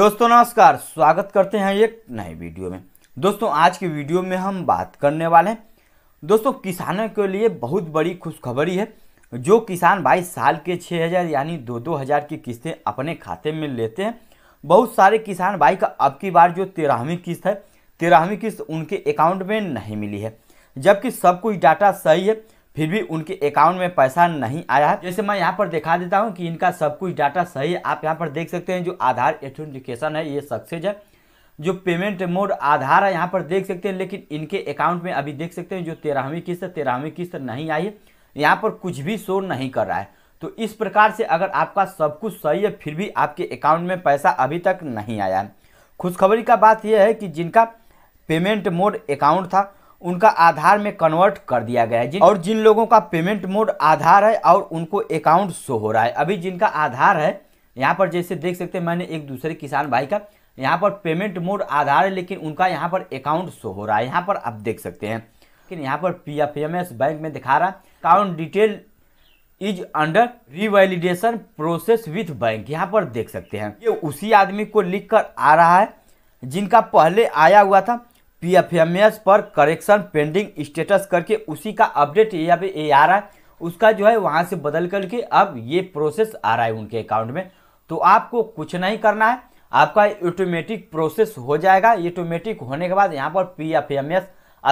दोस्तों नमस्कार स्वागत करते हैं एक नए वीडियो में दोस्तों आज की वीडियो में हम बात करने वाले हैं दोस्तों किसानों के लिए बहुत बड़ी खुशखबरी है जो किसान भाई साल के छः हज़ार यानी दो दो हज़ार की किस्तें अपने खाते में लेते हैं बहुत सारे किसान भाई का अब की बार जो तेरहवीं किस्त है तेरहवीं किस्त उनके अकाउंट में नहीं मिली है जबकि सब कुछ डाटा सही है फिर भी उनके अकाउंट में पैसा नहीं आया है जैसे मैं यहाँ पर दिखा देता हूँ कि इनका सब कुछ डाटा सही है आप यहाँ पर देख सकते हैं जो आधार एथेंटिकेशन है ये सक्सेस है जो पेमेंट मोड आधार है यहाँ पर देख सकते हैं लेकिन इनके अकाउंट में अभी देख सकते हैं जो तेरहवीं किस्त तेरहवीं किस्त नहीं आई है यहाँ पर कुछ भी शोर नहीं कर रहा है तो इस प्रकार से अगर आपका सब कुछ सही है फिर भी आपके अकाउंट में पैसा अभी तक नहीं आया है खुशखबरी का बात यह है कि जिनका पेमेंट मोड अकाउंट था उनका आधार में कन्वर्ट कर दिया गया है जिन और जिन लोगों का पेमेंट मोड आधार है और उनको अकाउंट शो हो रहा है अभी जिनका आधार है यहाँ पर जैसे देख सकते हैं मैंने एक दूसरे किसान भाई का यहाँ पर पेमेंट मोड आधार है लेकिन उनका यहाँ पर अकाउंट शो हो रहा है यहाँ पर आप देख सकते हैं लेकिन यहाँ पर P F M S bank में दिखा रहा है account detail is under revalidation process with bank यहाँ पर देख सकते हैं ये उसी आदमी को लिख कर आ रहा है जिनका पहले आया हुआ था पीएफएमएस पर करेक्शन पेंडिंग स्टेटस करके उसी का अपडेट ये अभी ये आ रहा है उसका जो है वहाँ से बदल करके अब ये प्रोसेस आ रहा है उनके अकाउंट में तो आपको कुछ नहीं करना है आपका ऑटोमेटिक प्रोसेस हो जाएगा ऑटोमेटिक होने के बाद यहाँ पर P F M S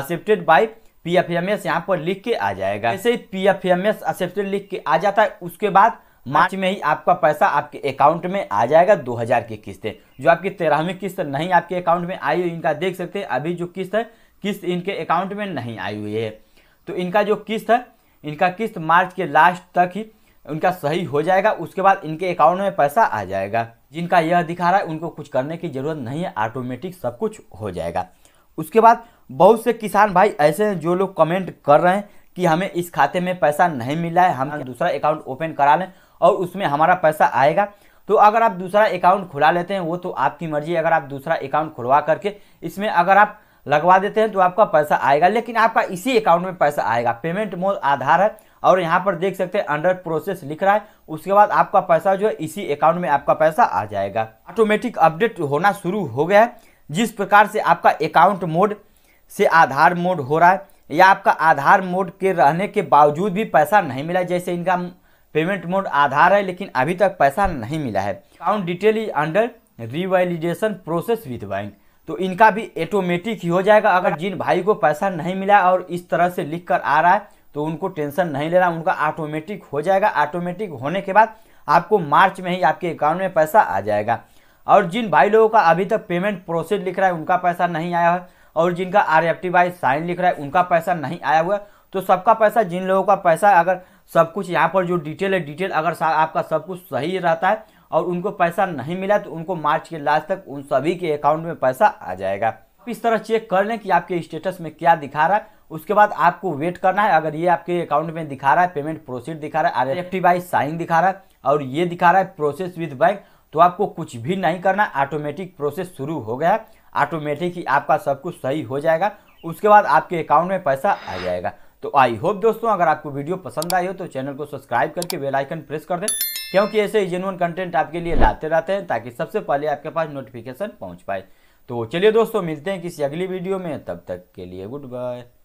accepted by P F M S यहाँ पर लिख के आ जाएगा ऐसे ही P F M S accepted लिख के आ जाता है उसके बाद मार्च में ही आपका पैसा आपके अकाउंट में आ जाएगा 2000 की किस्तें जो आपकी तेरहवीं किस्त नहीं आपके अकाउंट में आई हुई इनका देख सकते हैं अभी जो किस्त है किस्त इनके अकाउंट में नहीं आई हुई है तो इनका जो किस्त है इनका किस्त मार्च के लास्ट तक ही उनका सही हो जाएगा उसके बाद इनके अकाउंट में पैसा आ जाएगा जिनका यह दिखा रहा है उनको कुछ करने की ज़रूरत नहीं है ऑटोमेटिक सब कुछ हो जाएगा उसके बाद बहुत से किसान भाई ऐसे हैं जो लोग कमेंट कर रहे हैं कि हमें इस खाते में पैसा नहीं मिला है हम हाँ। दूसरा अकाउंट ओपन करा लें और उसमें हमारा पैसा आएगा तो अगर आप दूसरा अकाउंट खुला लेते हैं वो तो आपकी मर्जी अगर आप दूसरा अकाउंट खुलवा करके इसमें अगर आप लगवा देते हैं तो आपका पैसा आएगा लेकिन आपका इसी अकाउंट में पैसा आएगा पेमेंट मोड आधार है और यहाँ पर देख सकते हैं अंडर प्रोसेस लिख रहा है उसके बाद आपका पैसा जो है इसी अकाउंट में आपका पैसा आ जाएगा ऑटोमेटिक अपडेट होना शुरू हो गया है जिस प्रकार से आपका अकाउंट मोड से आधार मोड हो रहा है या आपका आधार मोड के रहने के बावजूद भी पैसा नहीं मिला जैसे इनका पेमेंट मोड आधार है लेकिन अभी तक पैसा नहीं मिला है account detail is under revalidation process with bank तो इनका भी ऑटोमेटिक ही हो जाएगा अगर जिन भाई को पैसा नहीं मिला और इस तरह से लिख कर आ रहा है तो उनको टेंशन नहीं लेना उनका ऑटोमेटिक हो जाएगा ऑटोमेटिक होने के बाद आपको मार्च में ही आपके अकाउंट में पैसा आ जाएगा और जिन भाई लोगों का अभी तक पेमेंट प्रोसेस लिख रहा है उनका पैसा नहीं आया है और जिनका R F T by sign लिख रहा है उनका पैसा नहीं आया हुआ है तो सबका पैसा जिन लोगों का पैसा अगर सब कुछ यहाँ पर जो डिटेल है डिटेल अगर आपका सब कुछ सही रहता है और उनको पैसा नहीं मिला तो उनको मार्च के लास्ट तक उन सभी के अकाउंट में पैसा आ जाएगा आप इस तरह चेक कर लें कि आपके स्टेटस में क्या दिखा रहा है उसके बाद आपको वेट करना है अगर ये आपके अकाउंट में दिखा रहा है पेमेंट प्रोसीड दिखा रहा है एफ बाई साइन दिखा रहा है और ये दिखा रहा है प्रोसेस विद बैंक तो आपको कुछ भी नहीं करना ऑटोमेटिक प्रोसेस शुरू हो गया ऑटोमेटिक ही आपका सब कुछ सही हो जाएगा उसके बाद आपके अकाउंट में पैसा आ जाएगा तो आई होप दोस्तों अगर आपको वीडियो पसंद आई हो तो चैनल को सब्सक्राइब करके बेल आइकन प्रेस कर दें क्योंकि ऐसे ही जेनुअन कंटेंट आपके लिए लाते रहते हैं ताकि सबसे पहले आपके पास नोटिफिकेशन पहुंच पाए तो चलिए दोस्तों मिलते हैं किसी अगली वीडियो में तब तक के लिए गुड बाय